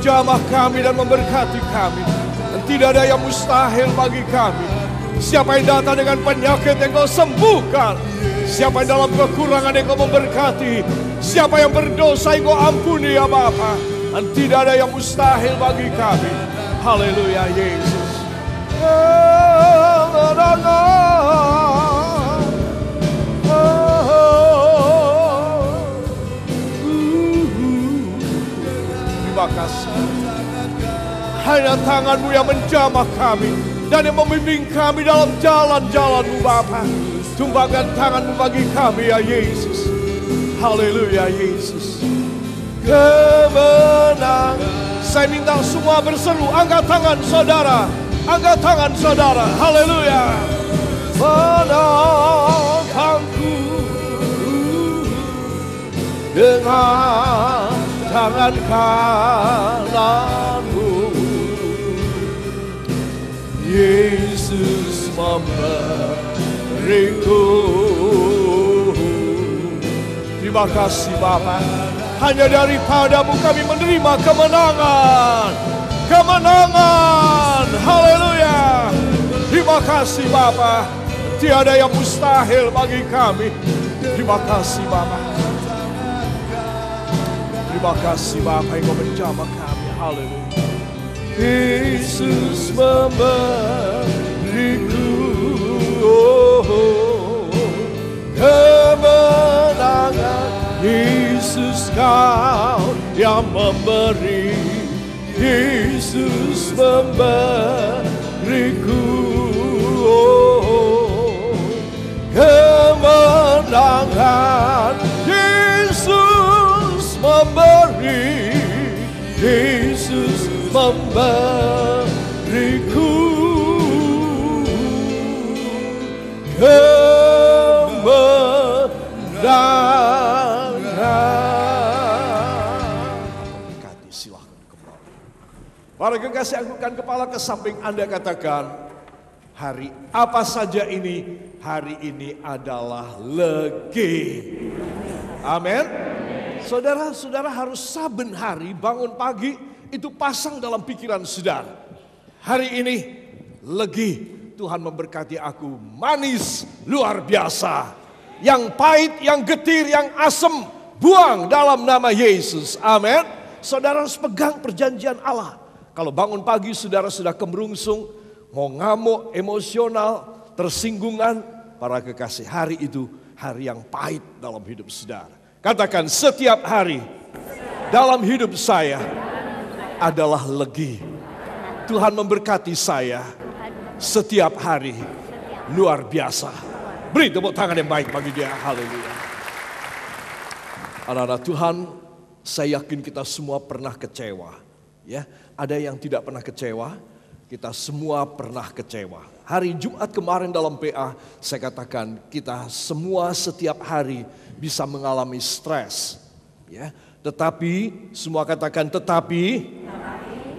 menjamah kami dan memberkati kami. Dan tidak ada yang mustahil bagi kami. Siapa yang datang dengan penyakit yang kau sembuhkan. Siapa yang dalam kekurangan yang kau memberkati. Siapa yang berdosa yang kau ampuni ya Bapa. Dan tidak ada yang mustahil bagi kami. Haleluya Yesus. Terima kasih. Hanya tanganmu yang menjamah kami dan yang memimpin kami dalam jalan-jalanmu Bapa. Tumbangkan tanganmu bagi kami ya Yesus. Haleluya Yesus. Kemenang. Saya minta semua berseru, angkat tangan saudara. Angkat tangan saudara. Haleluya. Menangkanku dengan tangan kanan. Yesus memberiku Terima kasih Bapak Hanya daripadamu kami menerima kemenangan Kemenangan Haleluya Terima kasih Bapak Tiada yang mustahil bagi kami Terima kasih Bapak Terima kasih Bapak yang menjamah kami Haleluya Yesus memberiku oh, kemenangan Yesus kau yang memberi Yesus memberiku oh, kemenangan beriku kemenangan. Berkati silahkan kembali. Para kekasih anggukan kepala ke samping Anda katakan, hari apa saja ini, hari ini adalah legi. Amin. Saudara-saudara harus saben hari bangun pagi itu pasang dalam pikiran sedar Hari ini legi Tuhan memberkati aku manis luar biasa. Yang pahit, yang getir, yang asem buang dalam nama Yesus. Amin. Saudara harus pegang perjanjian Allah. Kalau bangun pagi saudara sudah kemerungsung, mau ngamuk, emosional, tersinggungan, para kekasih hari itu hari yang pahit dalam hidup saudara. Katakan setiap hari dalam hidup saya adalah legi. Tuhan memberkati saya setiap hari. Luar biasa. Beri tepuk tangan yang baik bagi dia. Haleluya. Anak-anak Tuhan, saya yakin kita semua pernah kecewa. Ya, ada yang tidak pernah kecewa, kita semua pernah kecewa. Hari Jumat kemarin dalam PA saya katakan kita semua setiap hari bisa mengalami stres, ya. Tetapi, semua katakan tetapi,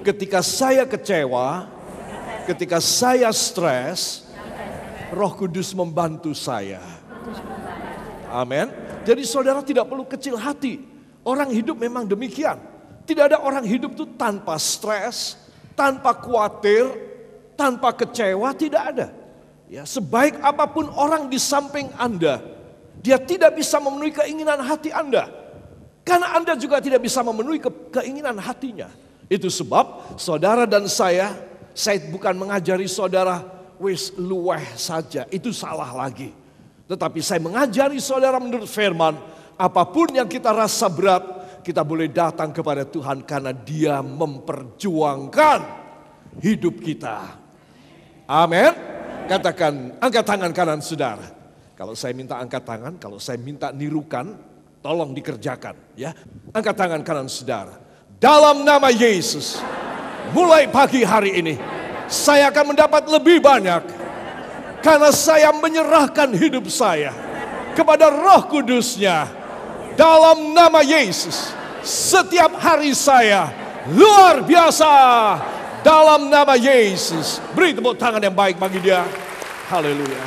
ketika saya kecewa, ketika saya stres, Roh Kudus membantu saya. Amin. Jadi saudara tidak perlu kecil hati. Orang hidup memang demikian. Tidak ada orang hidup itu tanpa stres, tanpa khawatir, tanpa kecewa, tidak ada. Ya, sebaik apapun orang di samping Anda, dia tidak bisa memenuhi keinginan hati Anda. Karena Anda juga tidak bisa memenuhi ke keinginan hatinya. Itu sebab saudara dan saya, saya bukan mengajari saudara, wis luweh saja, itu salah lagi. Tetapi saya mengajari saudara menurut firman, apapun yang kita rasa berat, kita boleh datang kepada Tuhan karena dia memperjuangkan hidup kita. Amin. Katakan, angkat tangan kanan saudara. Kalau saya minta angkat tangan, kalau saya minta nirukan, Tolong dikerjakan ya. Angkat tangan kanan saudara. Dalam nama Yesus. Mulai pagi hari ini saya akan mendapat lebih banyak karena saya menyerahkan hidup saya kepada Roh Kudusnya dalam nama Yesus. Setiap hari saya luar biasa dalam nama Yesus. Beri tepuk tangan yang baik bagi dia. Haleluya.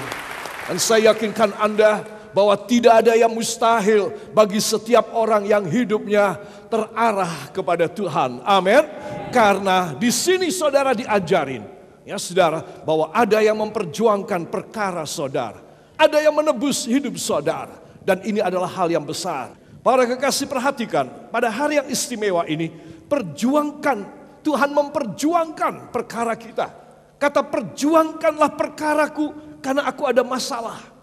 Dan saya yakinkan Anda bahwa tidak ada yang mustahil bagi setiap orang yang hidupnya terarah kepada Tuhan. Amin. Karena di sini saudara diajarin ya saudara bahwa ada yang memperjuangkan perkara saudara. Ada yang menebus hidup saudara dan ini adalah hal yang besar. Para kekasih perhatikan, pada hari yang istimewa ini perjuangkan Tuhan memperjuangkan perkara kita. Kata perjuangkanlah perkaraku karena aku ada masalah.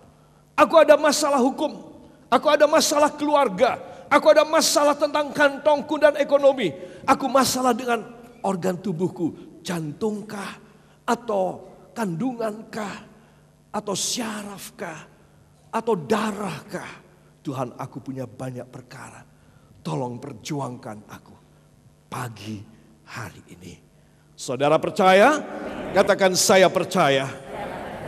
Aku ada masalah hukum, aku ada masalah keluarga, aku ada masalah tentang kantongku dan ekonomi, aku masalah dengan organ tubuhku, jantungkah atau kandungankah atau syarafkah atau darahkah? Tuhan, aku punya banyak perkara. Tolong perjuangkan aku pagi hari ini. Saudara percaya? Katakan saya percaya.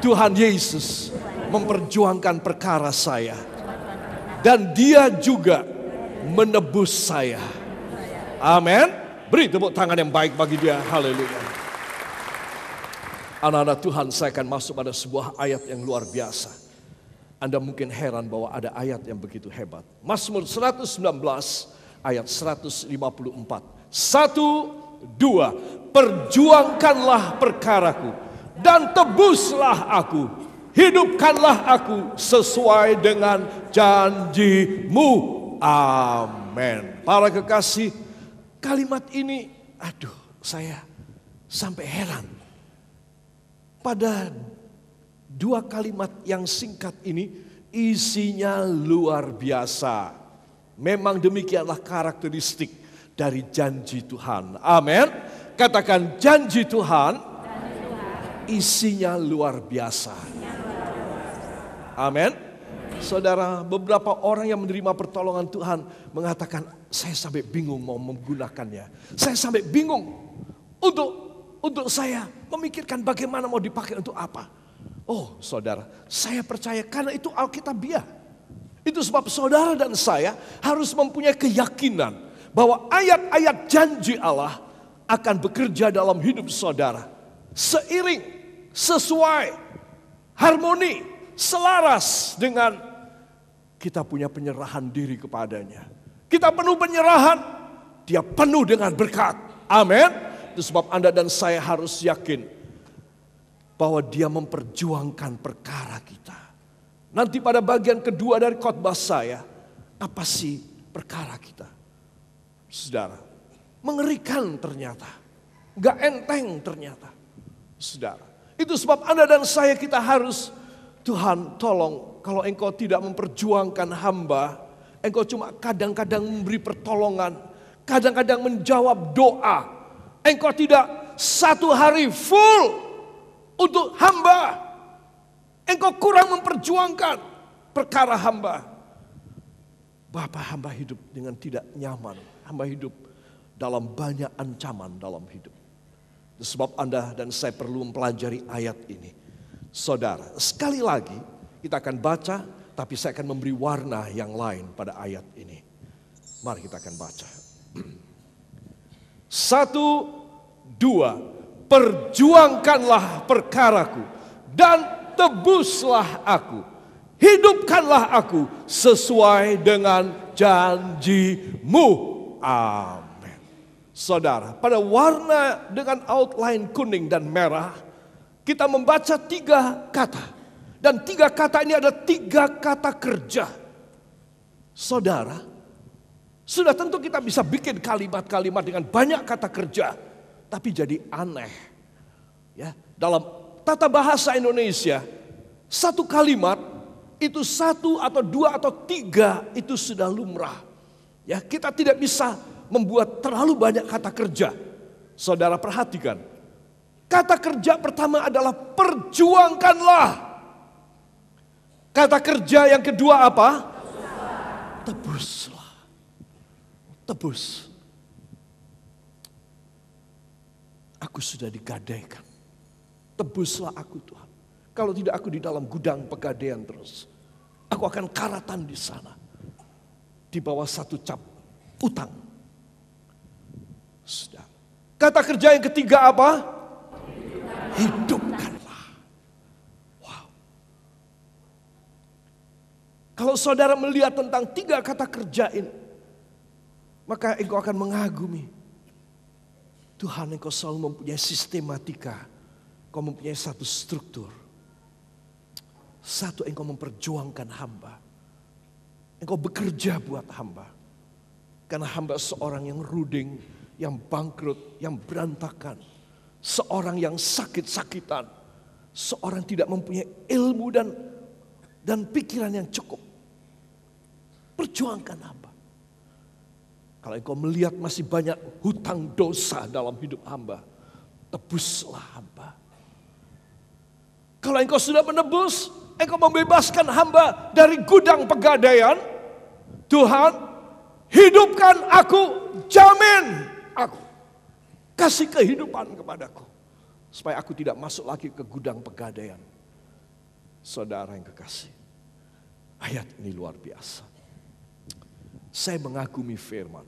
Tuhan Yesus memperjuangkan perkara saya. Dan dia juga menebus saya. Amin. Beri tepuk tangan yang baik bagi dia. Haleluya. Anak-anak Tuhan, saya akan masuk pada sebuah ayat yang luar biasa. Anda mungkin heran bahwa ada ayat yang begitu hebat. Mazmur 119 ayat 154. Satu, dua, perjuangkanlah perkaraku dan tebuslah aku hidupkanlah aku sesuai dengan janjimu. Amin. Para kekasih, kalimat ini, aduh saya sampai heran. Pada dua kalimat yang singkat ini, isinya luar biasa. Memang demikianlah karakteristik dari janji Tuhan. Amin. Katakan janji Tuhan, janji Tuhan. isinya luar biasa. Amin. Saudara, beberapa orang yang menerima pertolongan Tuhan mengatakan, saya sampai bingung mau menggunakannya. Saya sampai bingung untuk untuk saya memikirkan bagaimana mau dipakai untuk apa. Oh, saudara, saya percaya karena itu Alkitabiah. Itu sebab saudara dan saya harus mempunyai keyakinan bahwa ayat-ayat janji Allah akan bekerja dalam hidup saudara seiring, sesuai, harmoni selaras dengan kita punya penyerahan diri kepadanya. Kita penuh penyerahan, dia penuh dengan berkat. Amin. Itu sebab Anda dan saya harus yakin bahwa dia memperjuangkan perkara kita. Nanti pada bagian kedua dari khotbah saya, apa sih perkara kita? Saudara, mengerikan ternyata. Gak enteng ternyata. Saudara, itu sebab Anda dan saya kita harus Tuhan tolong kalau engkau tidak memperjuangkan hamba, engkau cuma kadang-kadang memberi pertolongan, kadang-kadang menjawab doa. Engkau tidak satu hari full untuk hamba. Engkau kurang memperjuangkan perkara hamba. Bapak hamba hidup dengan tidak nyaman. Hamba hidup dalam banyak ancaman dalam hidup. Sebab Anda dan saya perlu mempelajari ayat ini saudara. Sekali lagi kita akan baca tapi saya akan memberi warna yang lain pada ayat ini. Mari kita akan baca. Satu, dua, perjuangkanlah perkaraku dan tebuslah aku. Hidupkanlah aku sesuai dengan janjimu. Amin. Saudara, pada warna dengan outline kuning dan merah, kita membaca tiga kata. Dan tiga kata ini ada tiga kata kerja. Saudara, sudah tentu kita bisa bikin kalimat-kalimat dengan banyak kata kerja. Tapi jadi aneh. ya Dalam tata bahasa Indonesia, satu kalimat itu satu atau dua atau tiga itu sudah lumrah. Ya, kita tidak bisa membuat terlalu banyak kata kerja. Saudara perhatikan, Kata kerja pertama adalah perjuangkanlah. Kata kerja yang kedua apa? Tebuslah. Tebus. Aku sudah digadaikan. Tebuslah aku Tuhan. Kalau tidak aku di dalam gudang pegadaian terus. Aku akan karatan di sana. Di bawah satu cap utang. Sudah. Kata kerja yang ketiga apa? hidupkanlah. Wow. Kalau saudara melihat tentang tiga kata kerja ini, maka engkau akan mengagumi. Tuhan engkau selalu mempunyai sistematika, engkau mempunyai satu struktur. Satu engkau memperjuangkan hamba. Engkau bekerja buat hamba. Karena hamba seorang yang ruding, yang bangkrut, yang berantakan seorang yang sakit-sakitan, seorang tidak mempunyai ilmu dan dan pikiran yang cukup. Perjuangkan hamba. Kalau engkau melihat masih banyak hutang dosa dalam hidup hamba, tebuslah hamba. Kalau engkau sudah menebus, engkau membebaskan hamba dari gudang pegadaian, Tuhan hidupkan aku, jamin aku. Kasih kehidupan kepadaku. Supaya aku tidak masuk lagi ke gudang pegadaian. Saudara yang kekasih. Ayat ini luar biasa. Saya mengagumi firman.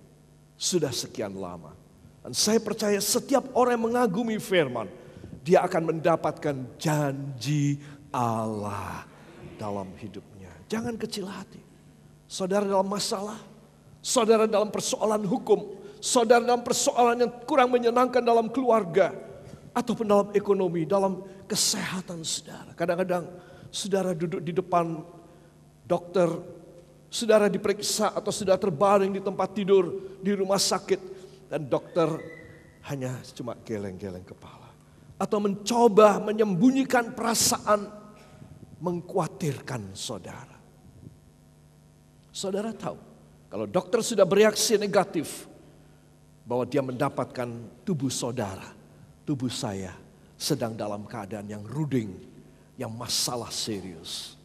Sudah sekian lama. Dan saya percaya setiap orang yang mengagumi firman. Dia akan mendapatkan janji Allah dalam hidupnya. Jangan kecil hati. Saudara dalam masalah. Saudara dalam persoalan hukum saudara dalam persoalan yang kurang menyenangkan dalam keluarga, ataupun dalam ekonomi, dalam kesehatan saudara. Kadang-kadang saudara duduk di depan dokter, saudara diperiksa atau saudara terbaring di tempat tidur di rumah sakit, dan dokter hanya cuma geleng-geleng kepala. Atau mencoba menyembunyikan perasaan mengkhawatirkan saudara. Saudara tahu, kalau dokter sudah bereaksi negatif, bahwa dia mendapatkan tubuh saudara, tubuh saya sedang dalam keadaan yang ruding, yang masalah serius.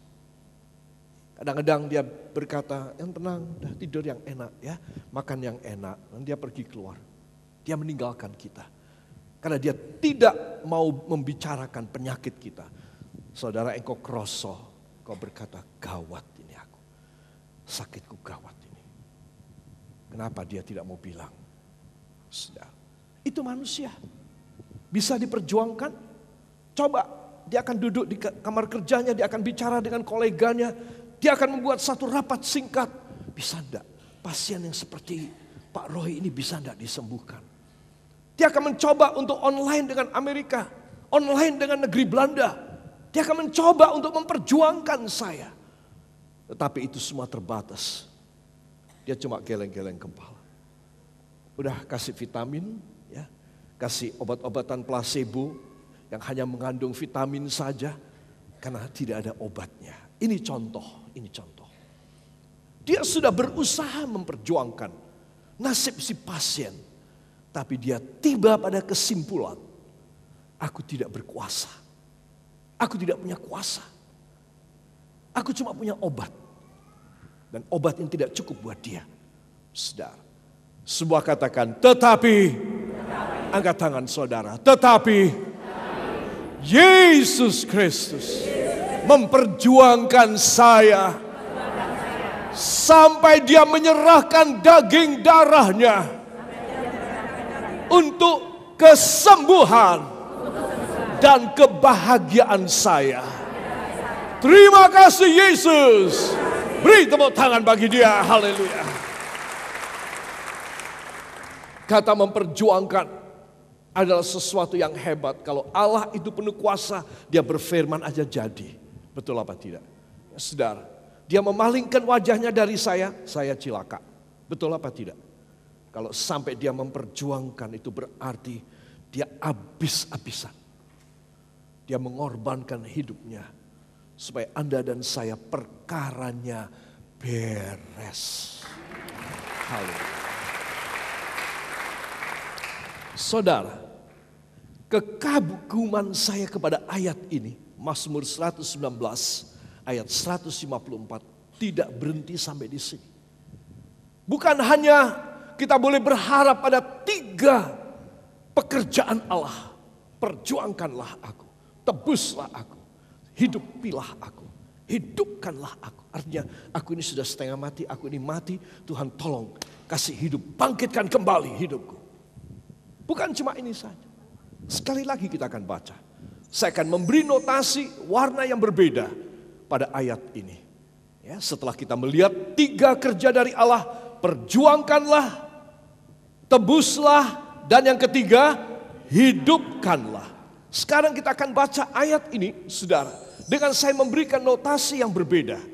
Kadang-kadang dia berkata, yang tenang, dah tidur yang enak ya, makan yang enak. Dan dia pergi keluar, dia meninggalkan kita. Karena dia tidak mau membicarakan penyakit kita. Saudara engkau kroso, kau berkata gawat ini aku. Sakitku gawat ini. Kenapa dia tidak mau bilang? Sudah. Itu manusia. Bisa diperjuangkan? Coba dia akan duduk di kamar kerjanya, dia akan bicara dengan koleganya, dia akan membuat satu rapat singkat. Bisa enggak? Pasien yang seperti Pak Roy ini bisa enggak disembuhkan? Dia akan mencoba untuk online dengan Amerika, online dengan negeri Belanda. Dia akan mencoba untuk memperjuangkan saya. Tetapi itu semua terbatas. Dia cuma geleng-geleng kepala udah kasih vitamin, ya, kasih obat-obatan placebo yang hanya mengandung vitamin saja karena tidak ada obatnya. Ini contoh, ini contoh. Dia sudah berusaha memperjuangkan nasib si pasien, tapi dia tiba pada kesimpulan, aku tidak berkuasa. Aku tidak punya kuasa. Aku cuma punya obat. Dan obat yang tidak cukup buat dia. Sedar. Sebuah katakan, tetapi, tetapi. angkat tangan saudara, tetapi, tetapi. Yesus Kristus memperjuangkan saya sampai dia menyerahkan daging darahnya untuk kesembuhan dan kebahagiaan saya. Terima kasih Yesus. Beri tepuk tangan bagi dia. Haleluya. Kata memperjuangkan adalah sesuatu yang hebat. Kalau Allah itu penuh kuasa, dia berfirman aja jadi. Betul apa tidak? Ya, saudara, dia memalingkan wajahnya dari saya, saya cilaka. Betul apa tidak? Kalau sampai dia memperjuangkan itu berarti dia habis-habisan. Dia mengorbankan hidupnya supaya Anda dan saya perkaranya beres. Haleluya. Saudara, kekaguman saya kepada ayat ini, Mazmur 119 ayat 154 tidak berhenti sampai di sini. Bukan hanya kita boleh berharap pada tiga pekerjaan Allah. Perjuangkanlah aku, tebuslah aku, hidupilah aku, hidupkanlah aku. Artinya aku ini sudah setengah mati, aku ini mati, Tuhan tolong kasih hidup, bangkitkan kembali hidupku. Bukan cuma ini saja. Sekali lagi kita akan baca. Saya akan memberi notasi warna yang berbeda pada ayat ini. Ya, setelah kita melihat tiga kerja dari Allah, perjuangkanlah, tebuslah, dan yang ketiga, hidupkanlah. Sekarang kita akan baca ayat ini, saudara. Dengan saya memberikan notasi yang berbeda.